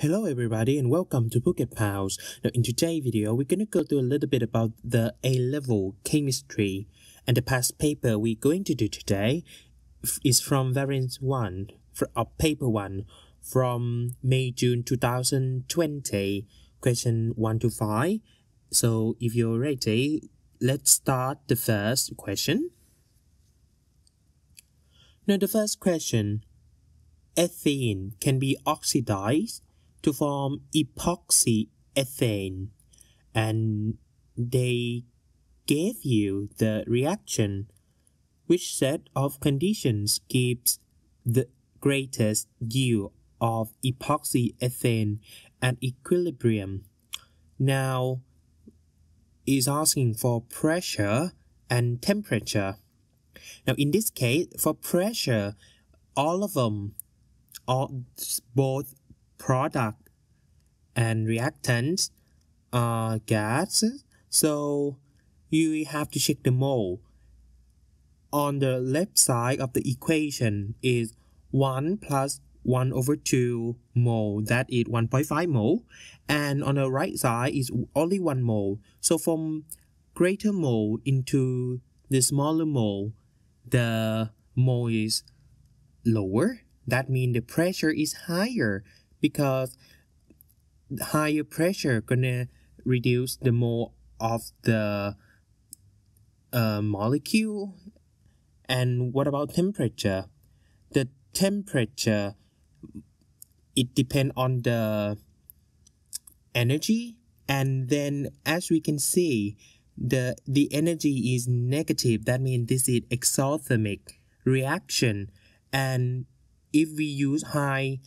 Hello everybody and welcome to Phuket Pals. Now in today's video we're going to go through a little bit about the A-level chemistry and the past paper we're going to do today is from variant 1, or uh, paper 1 from May-June 2020, question 1 to 5. So if you're ready, let's start the first question. Now the first question, ethene can be oxidized to form epoxy ethane and they gave you the reaction which set of conditions gives the greatest yield of epoxy ethane at equilibrium. Now is asking for pressure and temperature. Now in this case for pressure all of them all both product and reactants are gases. So you have to check the mole. On the left side of the equation is 1 plus 1 over 2 mole, that is 1.5 mole. And on the right side is only 1 mole. So from greater mole into the smaller mole, the mole is lower. That means the pressure is higher because higher pressure gonna reduce the more of the uh, molecule and what about temperature the temperature it depends on the energy and then as we can see the the energy is negative that means this is exothermic reaction and if we use high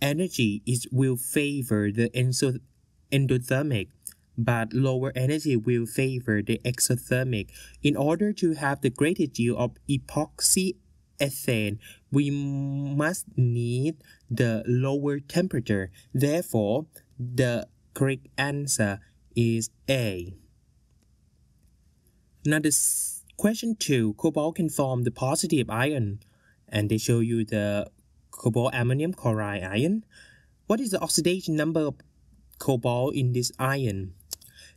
energy is will favor the endothermic but lower energy will favor the exothermic. In order to have the greatest yield of epoxy ethane, we must need the lower temperature. Therefore, the correct answer is A. Now, this question 2 cobalt can form the positive ion, and they show you the cobalt ammonium chloride ion. What is the oxidation number of cobalt in this ion?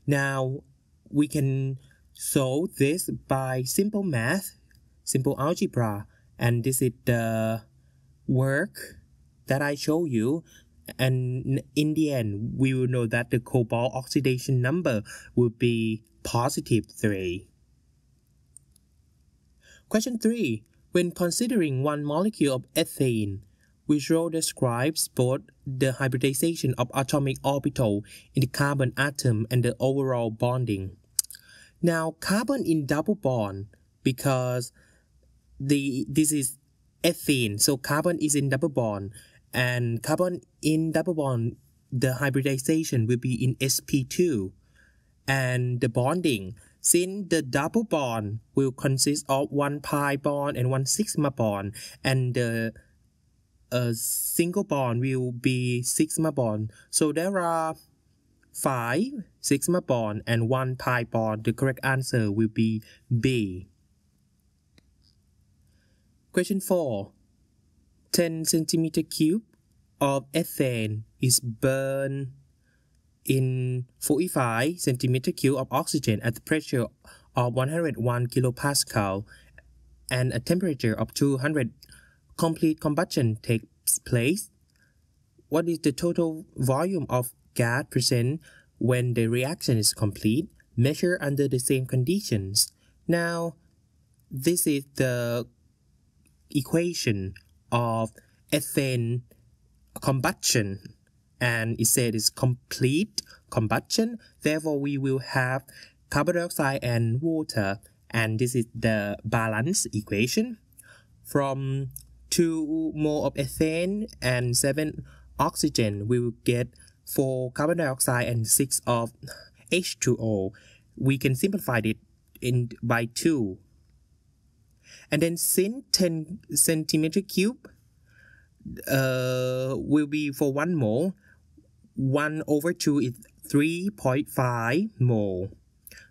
Now, we can solve this by simple math, simple algebra, and this is the work that I show you. And in the end, we will know that the cobalt oxidation number will be positive 3. Question 3. When considering one molecule of ethane, visual describes both the hybridization of atomic orbital in the carbon atom and the overall bonding. Now, carbon in double bond because the this is ethene, so carbon is in double bond, and carbon in double bond the hybridization will be in sp2 and the bonding since the double bond will consist of one pi bond and one sigma bond and the a single bond will be sigma bond. So there are five sigma bond and one pi bond. The correct answer will be B. Question 4. 10 centimeter cube of ethane is burned in 45 centimeter cube of oxygen at the pressure of 101 kilopascal and a temperature of 200 complete combustion takes place? What is the total volume of gas present when the reaction is complete, measured under the same conditions? Now, this is the equation of ethane combustion and it said it's complete combustion therefore we will have carbon dioxide and water and this is the balance equation from 2 mole of ethane and 7 oxygen, we will get 4 carbon dioxide and 6 of H2O. We can simplify it in by 2. And then sin 10 centimeter cube uh, will be for 1 mole. 1 over 2 is 3.5 mole.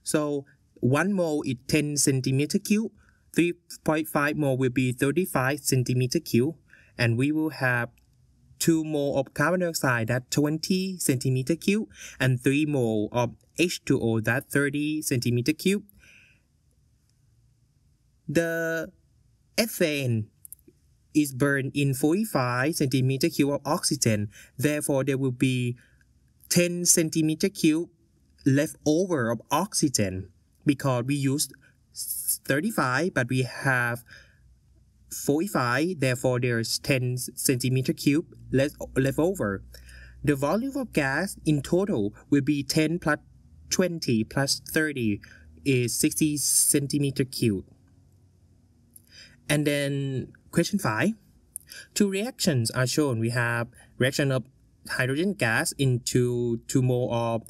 So 1 mole is 10 centimeter cube 3.5 mole will be 35 centimeter cube and we will have 2 mole of carbon dioxide that 20 centimeter cube and 3 mole of H2O that 30 centimeter cube. The ethane is burned in 45 centimeter cube of oxygen. Therefore, there will be 10 centimeter cube left over of oxygen because we used 35, but we have 45, therefore there's 10 centimeter cube left, left over. The volume of gas in total will be 10 plus 20 plus 30 is 60 centimeter cube. And then question 5. Two reactions are shown. We have reaction of hydrogen gas into two more of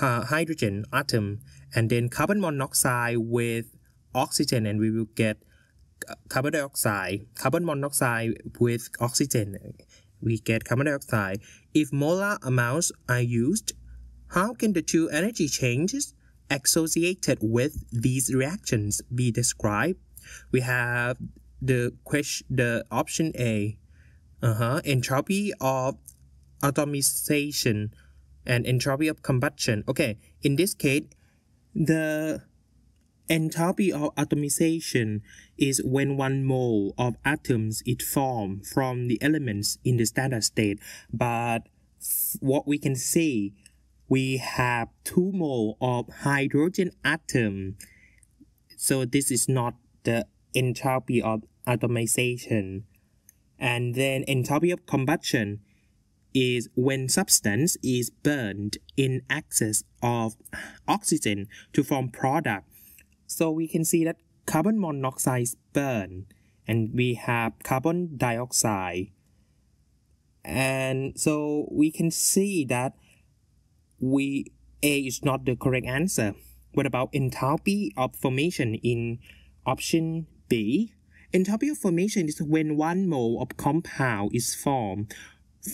uh, hydrogen atom and then carbon monoxide with oxygen and we will get carbon dioxide, carbon monoxide with oxygen. We get carbon dioxide. If molar amounts are used, how can the two energy changes associated with these reactions be described? We have the question, the option A, uh-huh, entropy of atomization and entropy of combustion. Okay, in this case, the Enthalpy of atomization is when one mole of atoms is formed from the elements in the standard state, but what we can see, we have two mole of hydrogen atom. So this is not the enthalpy of atomization. And then enthalpy of combustion is when substance is burned in excess of oxygen to form product so we can see that carbon monoxide burn and we have carbon dioxide. And so we can see that we A is not the correct answer. What about enthalpy of formation in option B? Enthalpy of formation is when one mole of compound is formed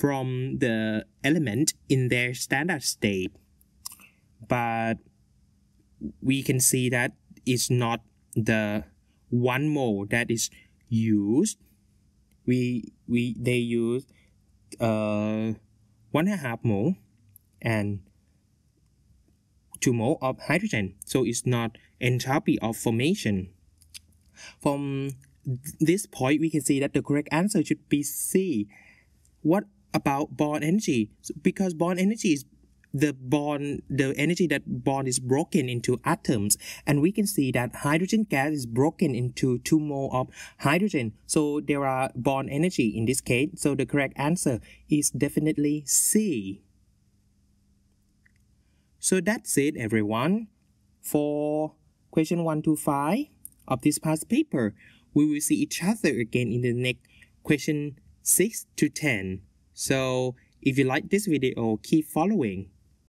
from the element in their standard state. But we can see that is not the one mode that is used. We we they use uh, one and a half mole and two mole of hydrogen. So it's not entropy of formation. From this point, we can see that the correct answer should be C. What about bond energy? Because bond energy is the bond, the energy that bond is broken into atoms. And we can see that hydrogen gas is broken into two more of hydrogen. So there are bond energy in this case. So the correct answer is definitely C. So that's it, everyone. For question 1 to 5 of this past paper, we will see each other again in the next question 6 to 10. So if you like this video, keep following.